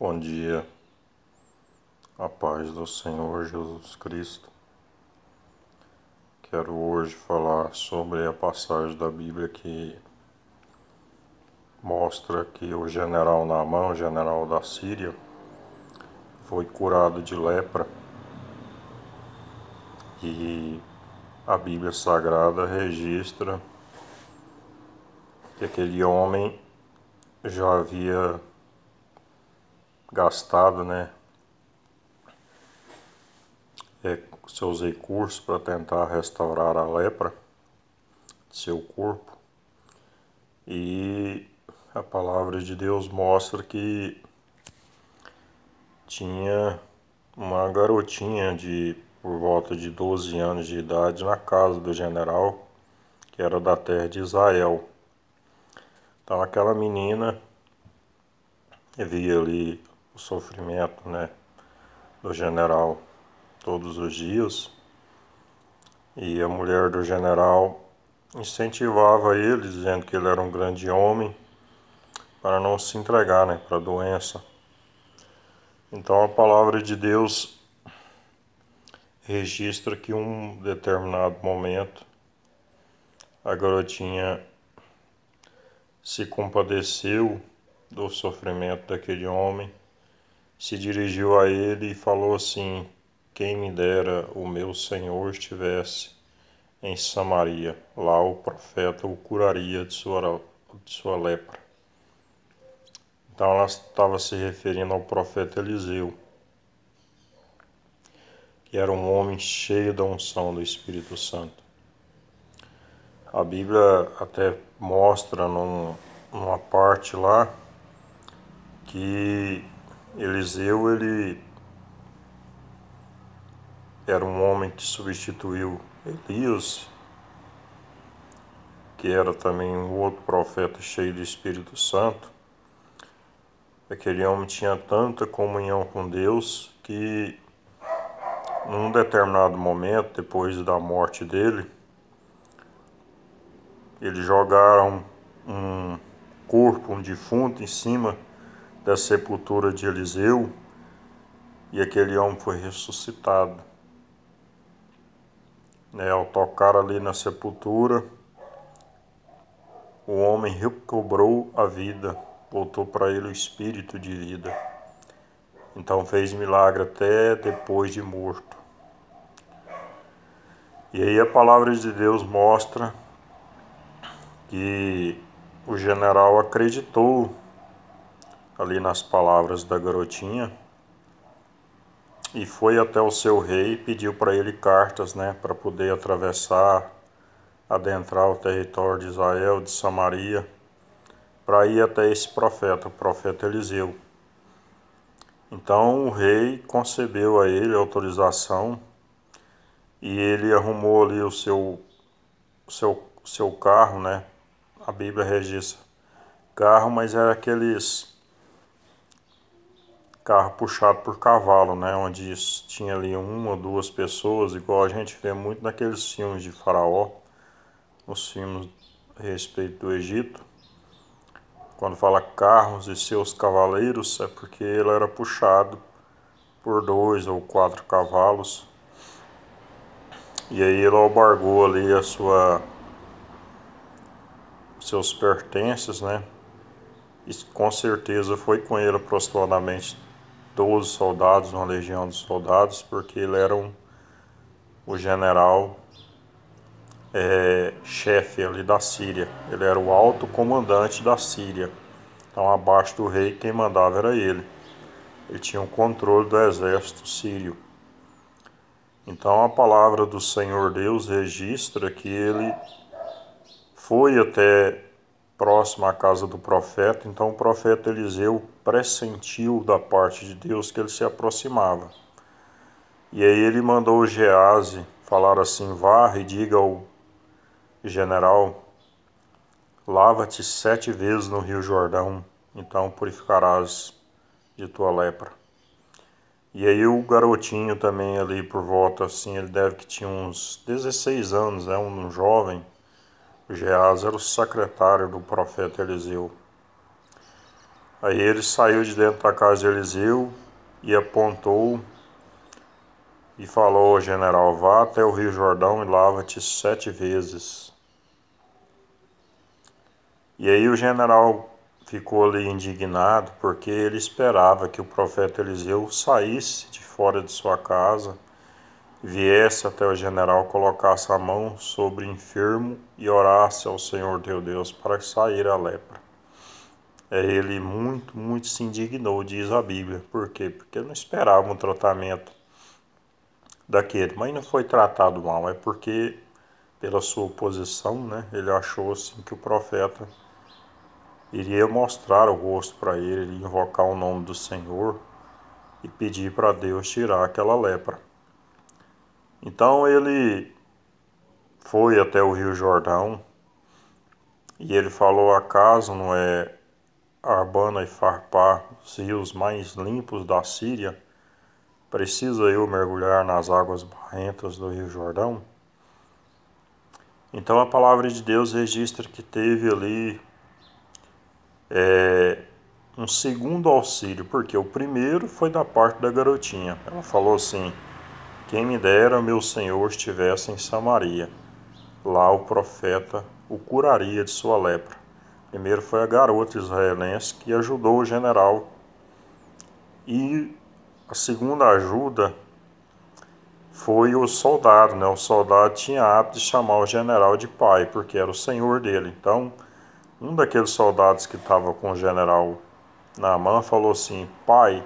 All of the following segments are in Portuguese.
Bom dia, a paz do Senhor Jesus Cristo. Quero hoje falar sobre a passagem da Bíblia que mostra que o general Naamã, o general da Síria, foi curado de lepra e a Bíblia Sagrada registra que aquele homem já havia gastado, né? É, seus recursos para tentar restaurar a lepra de seu corpo. E a palavra de Deus mostra que tinha uma garotinha de por volta de 12 anos de idade na casa do general, que era da terra de Israel. Então aquela menina via ali o sofrimento né, do general todos os dias. E a mulher do general incentivava ele, dizendo que ele era um grande homem, para não se entregar né, para a doença. Então a palavra de Deus registra que um determinado momento a garotinha se compadeceu do sofrimento daquele homem se dirigiu a ele e falou assim: Quem me dera o meu senhor estivesse em Samaria, lá o profeta o curaria de sua, de sua lepra. Então ela estava se referindo ao profeta Eliseu, que era um homem cheio da unção do Espírito Santo. A Bíblia até mostra num, numa parte lá que Eliseu ele era um homem que substituiu Elias, que era também um outro profeta cheio do Espírito Santo. Aquele homem tinha tanta comunhão com Deus que, num determinado momento, depois da morte dele, eles jogaram um corpo, um defunto, em cima da sepultura de Eliseu e aquele homem foi ressuscitado. Né, ao tocar ali na sepultura, o homem recobrou a vida, voltou para ele o espírito de vida. Então fez milagre até depois de morto. E aí a palavra de Deus mostra que o general acreditou ali nas palavras da garotinha, e foi até o seu rei e pediu para ele cartas, né, para poder atravessar, adentrar o território de Israel, de Samaria, para ir até esse profeta, o profeta Eliseu. Então o rei concebeu a ele a autorização e ele arrumou ali o seu seu seu carro, né? A Bíblia registra carro, mas era é aqueles carro puxado por cavalo, né? Onde tinha ali uma ou duas pessoas, igual a gente vê muito naqueles filmes de faraó, os filmes a respeito do Egito. Quando fala carros e seus cavaleiros, é porque ele era puxado por dois ou quatro cavalos. E aí ele albargou ali a sua seus pertences, né? E com certeza foi com ele aproximadamente 12 soldados, uma legião de soldados, porque ele era um, o general é, chefe ali da Síria. Ele era o alto comandante da Síria. Então, abaixo do rei, quem mandava era ele. Ele tinha o controle do exército sírio. Então, a palavra do Senhor Deus registra que ele foi até próximo à casa do profeta, então o profeta Eliseu pressentiu da parte de Deus que ele se aproximava. E aí ele mandou Gease falar assim: Vá e diga ao general, lava-te sete vezes no Rio Jordão, então purificarás de tua lepra. E aí o garotinho também ali por volta, assim, ele deve que tinha uns 16 anos, é né, um jovem, Geás era o secretário do profeta Eliseu. Aí ele saiu de dentro da casa de Eliseu e apontou e falou ao general: Vá até o Rio Jordão e lava-te sete vezes. E aí o general ficou ali indignado porque ele esperava que o profeta Eliseu saísse de fora de sua casa viesse até o general, colocasse a mão sobre o enfermo e orasse ao Senhor teu Deus para sair a lepra. É, ele muito, muito se indignou, diz a Bíblia. Por quê? Porque não esperava um tratamento daquele. Mas não foi tratado mal, é porque, pela sua oposição, né, ele achou assim, que o profeta iria mostrar o rosto para ele, invocar o nome do Senhor e pedir para Deus tirar aquela lepra. Então ele foi até o Rio Jordão e ele falou: Acaso não é Arbana e Farpá, os rios mais limpos da Síria? Precisa eu mergulhar nas águas barrentas do Rio Jordão? Então a palavra de Deus registra que teve ali é, um segundo auxílio, porque o primeiro foi da parte da garotinha. Ela falou assim: quem me dera meu Senhor estivesse em Samaria. Lá o profeta o curaria de sua lepra. Primeiro foi a garota israelense que ajudou o general. E a segunda ajuda foi o soldado, né? O soldado tinha hábito de chamar o general de pai, porque era o senhor dele. Então, um daqueles soldados que estava com o general Naaman falou assim: pai,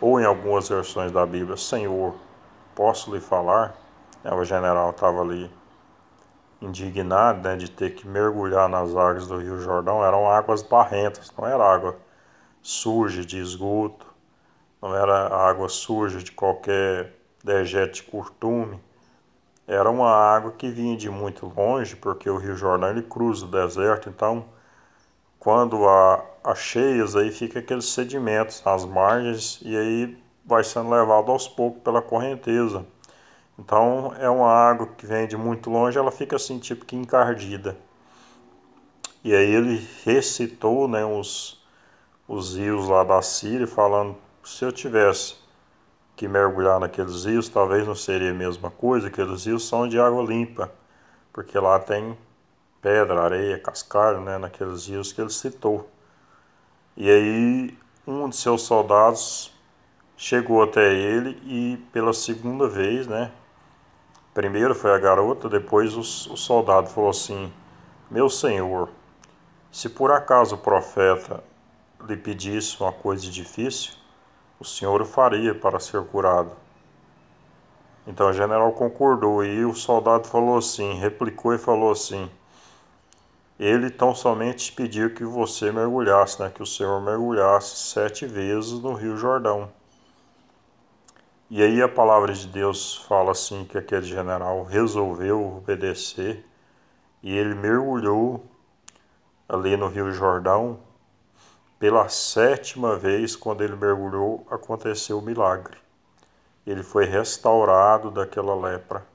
ou em algumas versões da Bíblia, senhor posso lhe falar? Né, o general estava ali indignado né, de ter que mergulhar nas águas do Rio Jordão. Eram águas barrentas, não era água suja de esgoto, não era água suja de qualquer dejeto de curtume. Era uma água que vinha de muito longe, porque o Rio Jordão ele cruza o deserto, então quando há, há cheias aí fica aqueles sedimentos nas margens e aí vai sendo levado aos poucos pela correnteza. Então é uma água que vem de muito longe, ela fica assim tipo que encardida. E aí ele recitou né, os, os rios lá da Síria, falando, se eu tivesse que mergulhar naqueles rios, talvez não seria a mesma coisa, aqueles rios são de água limpa, porque lá tem pedra, areia, cascalho, né, naqueles rios que ele citou. E aí um de seus soldados chegou até ele e pela segunda vez, né? Primeiro foi a garota, depois o, o soldado falou assim: Meu senhor, se por acaso o profeta lhe pedisse uma coisa difícil, o senhor o faria para ser curado. Então o general concordou e o soldado falou assim, replicou e falou assim: Ele tão somente pediu que você mergulhasse, né, que o senhor mergulhasse sete vezes no Rio Jordão. E aí a palavra de Deus fala assim que aquele general resolveu obedecer e ele mergulhou ali no Rio Jordão. Pela sétima vez, quando ele mergulhou, aconteceu o milagre. Ele foi restaurado daquela lepra.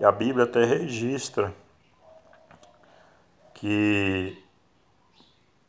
E a Bíblia até registra que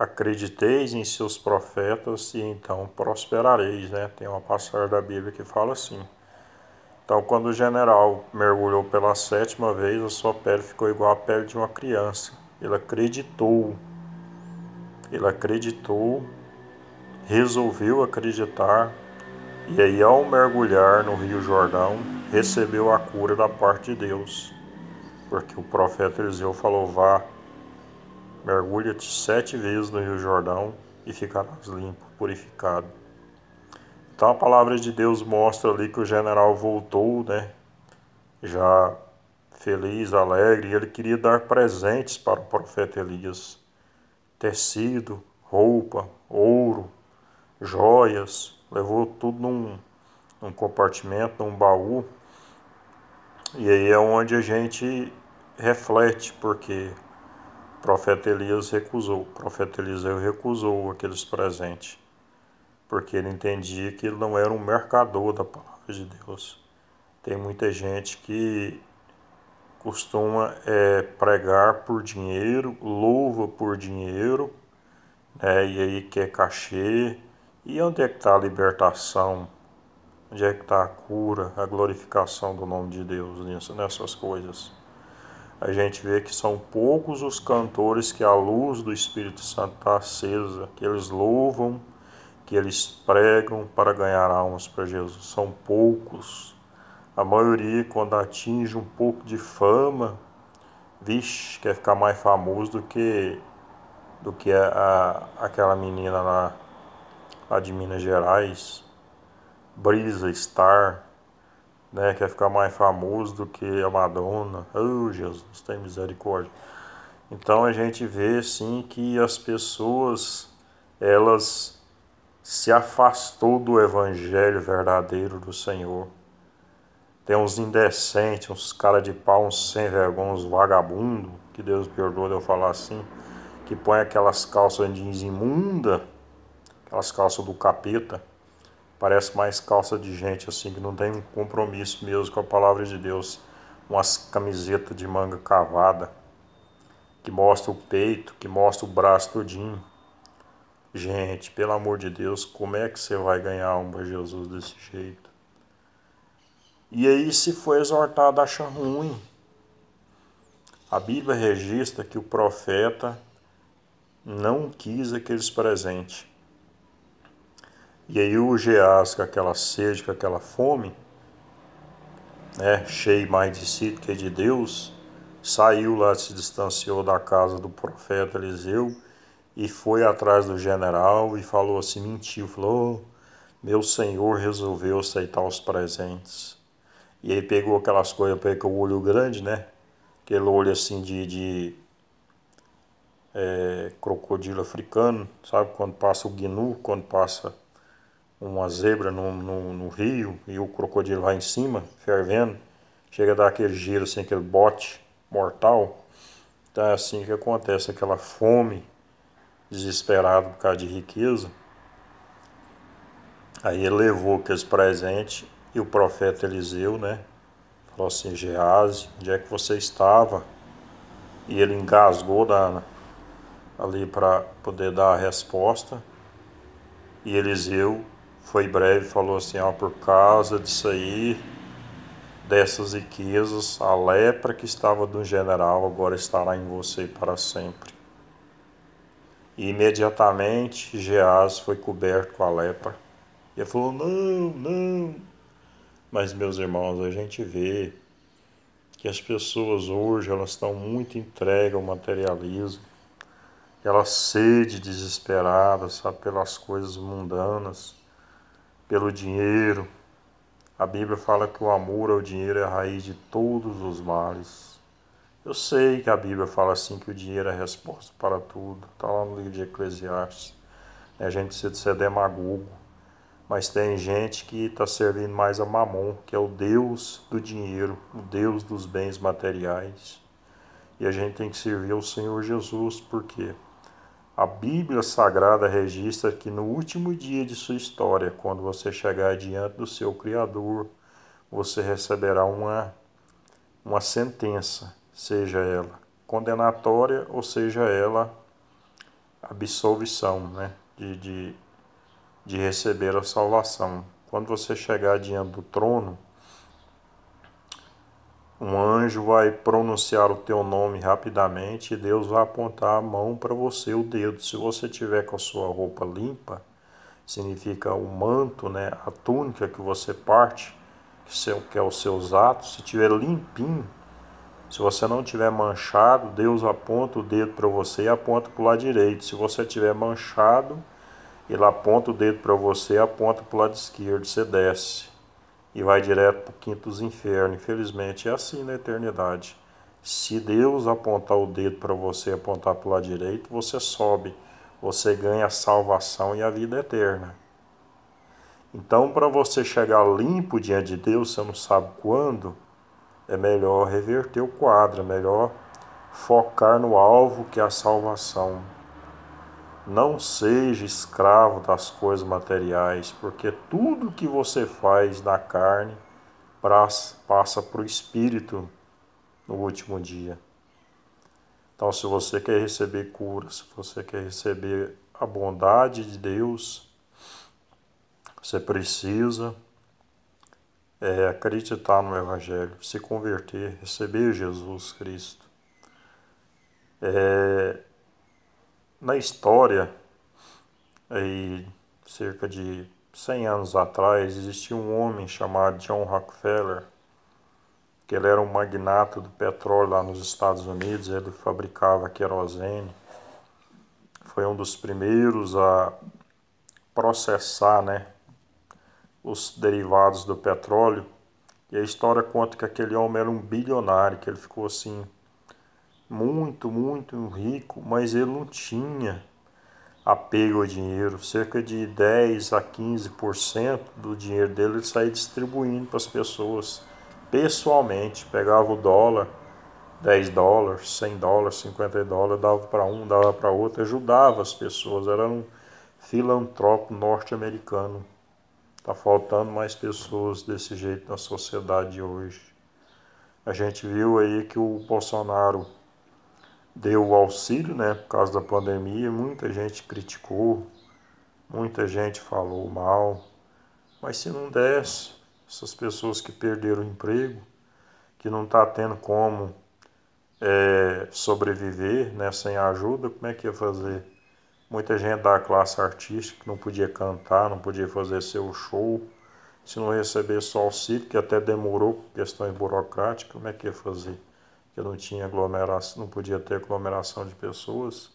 acrediteis em seus profetas e então prosperareis, né? Tem uma passagem da Bíblia que fala assim. Então, quando o general mergulhou pela sétima vez, a sua pele ficou igual à pele de uma criança. Ele acreditou. Ele acreditou, resolveu acreditar, e aí, ao mergulhar no Rio Jordão, recebeu a cura da parte de Deus. Porque o profeta Eliseu falou: vá Mergulha-te sete vezes no Rio Jordão e ficarás limpo, purificado. Então a palavra de Deus mostra ali que o general voltou, né? Já feliz, alegre, e ele queria dar presentes para o profeta Elias: tecido, roupa, ouro, joias. Levou tudo num, num compartimento, num baú. E aí é onde a gente reflete, porque o profeta Elias recusou. O profeta Eliseu recusou aqueles presentes, porque ele entendia que ele não era um mercador da palavra de Deus. Tem muita gente que costuma é, pregar por dinheiro, louva por dinheiro, né, e aí quer cachê. E onde é que está a libertação? Onde é que está a cura, a glorificação do nome de Deus nessas coisas? a gente vê que são poucos os cantores que a luz do Espírito Santo está acesa, que eles louvam, que eles pregam para ganhar almas para Jesus. São poucos. A maioria, quando atinge um pouco de fama, vixe, quer ficar mais famoso do que do que a, a aquela menina lá, lá de Minas Gerais, Brisa Star né? Quer ficar mais famoso do que a Madonna. Oh, Jesus, tem misericórdia. Então a gente vê sim que as pessoas elas se afastou do evangelho verdadeiro do Senhor. Tem uns indecentes, uns cara de pau, uns sem vergonha, uns vagabundo, que Deus perdoa de eu falar assim, que põe aquelas calças jeans imunda, aquelas calças do capeta, Parece mais calça de gente assim que não tem um compromisso mesmo com a palavra de Deus. Umas camisetas de manga cavada que mostra o peito, que mostra o braço todinho. Gente, pelo amor de Deus, como é que você vai ganhar alma para Jesus desse jeito? E aí se foi exortado a achar ruim. A Bíblia registra que o profeta não quis aqueles presentes. E aí o Geás, com aquela sede, com aquela fome, né, cheio mais de si do que de Deus, saiu lá, se distanciou da casa do profeta Eliseu e foi atrás do general e falou assim, mentiu, falou, oh, meu senhor resolveu aceitar os presentes. E aí pegou aquelas coisas, pegou o olho grande, né? Aquele olho assim de, de é, crocodilo africano, sabe? Quando passa o gnu, quando passa uma zebra no, no, no, rio e o crocodilo lá em cima, fervendo, chega a dar aquele giro, assim, aquele bote mortal. Então é assim que acontece, aquela fome desesperada por causa de riqueza. Aí ele levou aqueles presentes e o profeta Eliseu, né? Falou assim, Gease, onde é que você estava? E ele engasgou da, né, ali para poder dar a resposta. E Eliseu foi breve, falou assim: ó, por causa disso aí, dessas riquezas, a lepra que estava do general agora estará em você para sempre. E imediatamente Geás foi coberto com a lepra. E ele falou: não, não. Mas, meus irmãos, a gente vê que as pessoas hoje elas estão muito entregues ao materialismo, Aquela sede desesperada, sabe, pelas coisas mundanas pelo dinheiro. A Bíblia fala que o amor ao dinheiro é a raiz de todos os males. Eu sei que a Bíblia fala assim que o dinheiro é a resposta para tudo. Está lá no livro de Eclesiastes. Né? A gente precisa ser demagogo. Mas tem gente que está servindo mais a Mamon, que é o Deus do dinheiro, o Deus dos bens materiais. E a gente tem que servir ao Senhor Jesus, por quê? A Bíblia Sagrada registra que no último dia de sua história, quando você chegar diante do seu Criador, você receberá uma, uma sentença, seja ela condenatória ou seja ela absolvição, né? de, de, de receber a salvação. Quando você chegar diante do trono, um anjo vai pronunciar o teu nome rapidamente e Deus vai apontar a mão para você, o dedo. Se você tiver com a sua roupa limpa, significa o manto, né, a túnica que você parte, que é os seus atos, se tiver limpinho, se você não tiver manchado, Deus aponta o dedo para você e aponta para o lado direito. Se você tiver manchado, ele aponta o dedo para você e aponta para o lado esquerdo. Você desce e vai direto para o quinto dos infernos. Infelizmente é assim na eternidade. Se Deus apontar o dedo para você apontar para o lado direito, você sobe, você ganha a salvação e a vida eterna. Então, para você chegar limpo diante de Deus, você não sabe quando, é melhor reverter o quadro, é melhor focar no alvo que é a salvação. Não seja escravo das coisas materiais, porque tudo que você faz na carne passa para o espírito no último dia. Então, se você quer receber cura, se você quer receber a bondade de Deus, você precisa é, acreditar no Evangelho, se converter, receber Jesus Cristo. É, na história, aí, cerca de 100 anos atrás, existia um homem chamado John Rockefeller, que ele era um magnata do petróleo lá nos Estados Unidos, ele fabricava querosene. Foi um dos primeiros a processar né, os derivados do petróleo. E a história conta que aquele homem era um bilionário, que ele ficou assim muito, muito rico, mas ele não tinha apego ao dinheiro. Cerca de 10 a 15% do dinheiro dele ele saía distribuindo para as pessoas pessoalmente. Pegava o dólar, 10 dólares, 100 dólares, 50 dólares, dava para um, dava para outro, ajudava as pessoas. Era um filantropo norte-americano. Está faltando mais pessoas desse jeito na sociedade hoje. A gente viu aí que o Bolsonaro deu o auxílio, né, por causa da pandemia, muita gente criticou, muita gente falou mal, mas se não desse, essas pessoas que perderam o emprego, que não está tendo como é, sobreviver né, sem ajuda, como é que ia fazer? Muita gente da classe artística que não podia cantar, não podia fazer seu show, se não recebesse o auxílio, que até demorou por questões burocráticas, como é que ia fazer? eu não tinha aglomeração, não podia ter aglomeração de pessoas.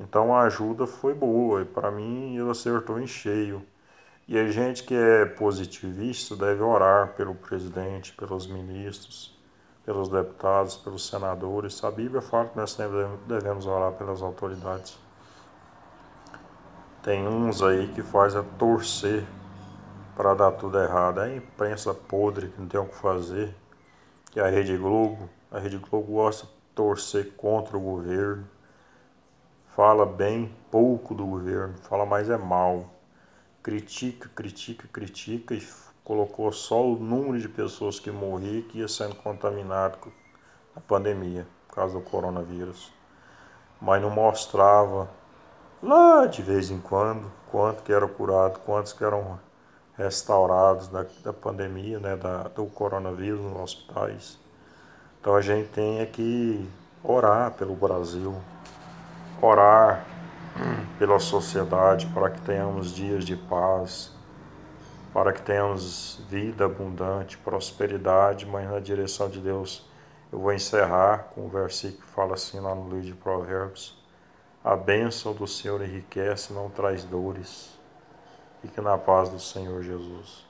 Então a ajuda foi boa e para mim ele acertou em cheio. E a gente que é positivista deve orar pelo presidente, pelos ministros, pelos deputados, pelos senadores. A Bíblia fala que nós devemos orar pelas autoridades. Tem uns aí que faz a é torcer para dar tudo errado. É a imprensa podre que não tem o que fazer, que é a Rede Globo, a Rede Globo gosta de torcer contra o governo. Fala bem pouco do governo, fala mais é mal. Critica, critica, critica e colocou só o número de pessoas que morriam que ia sendo contaminado com a pandemia, por causa do coronavírus. Mas não mostrava lá de vez em quando quanto que eram curados, quantos que eram restaurados da, da pandemia, né, da, do coronavírus nos hospitais. Então a gente tem é que orar pelo Brasil, orar pela sociedade para que tenhamos dias de paz, para que tenhamos vida abundante, prosperidade, mas na direção de Deus. Eu vou encerrar com o um versículo que fala assim lá no livro de Provérbios: A bênção do Senhor enriquece, não traz dores. Fique na paz do Senhor Jesus.